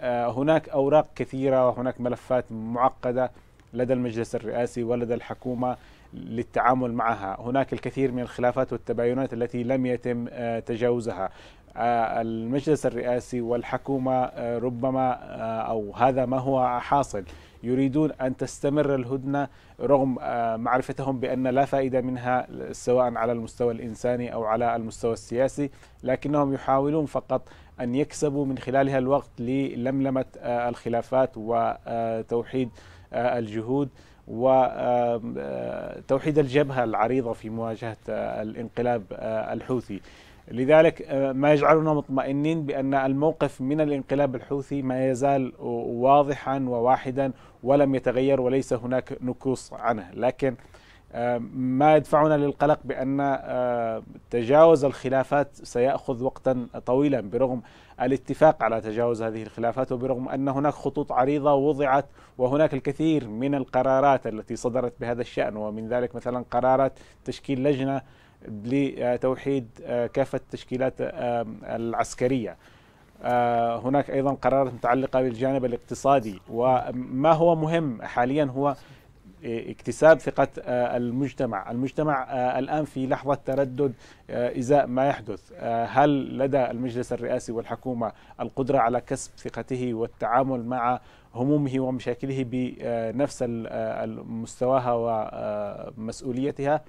آه، هناك أوراق كثيرة وهناك ملفات معقدة لدى المجلس الرئاسي ولدى الحكومة للتعامل معها هناك الكثير من الخلافات والتباينات التي لم يتم آه، تجاوزها آه، المجلس الرئاسي والحكومة ربما أو هذا ما هو حاصل يريدون أن تستمر الهدنة رغم آه، معرفتهم بأن لا فائدة منها سواء على المستوى الإنساني أو على المستوى السياسي لكنهم يحاولون فقط أن يكسبوا من خلالها الوقت للملمة آه، الخلافات وتوحيد آه، الجهود وتوحيد الجبهة العريضة في مواجهة الانقلاب الحوثي لذلك آه، ما يجعلنا مطمئنين بأن الموقف من الانقلاب الحوثي ما يزال واضحا وواحدا ولم يتغير وليس هناك نكوص عنه لكن آه، ما يدفعنا للقلق بأن آه، تجاوز الخلافات سيأخذ وقتا طويلا برغم الاتفاق على تجاوز هذه الخلافات وبرغم أن هناك خطوط عريضة وضعت وهناك الكثير من القرارات التي صدرت بهذا الشأن ومن ذلك مثلا قرارات تشكيل لجنة لتوحيد آه، كافة التشكيلات العسكرية آه، هناك أيضا قرارات متعلقة بالجانب الاقتصادي وما هو مهم حاليا هو اكتساب ثقة آه، المجتمع المجتمع الآن في لحظة تردد إزاء ما يحدث هل لدى المجلس الرئاسي والحكومة القدرة على كسب ثقته والتعامل مع همومه ومشاكله بنفس مستواها ومسؤوليتها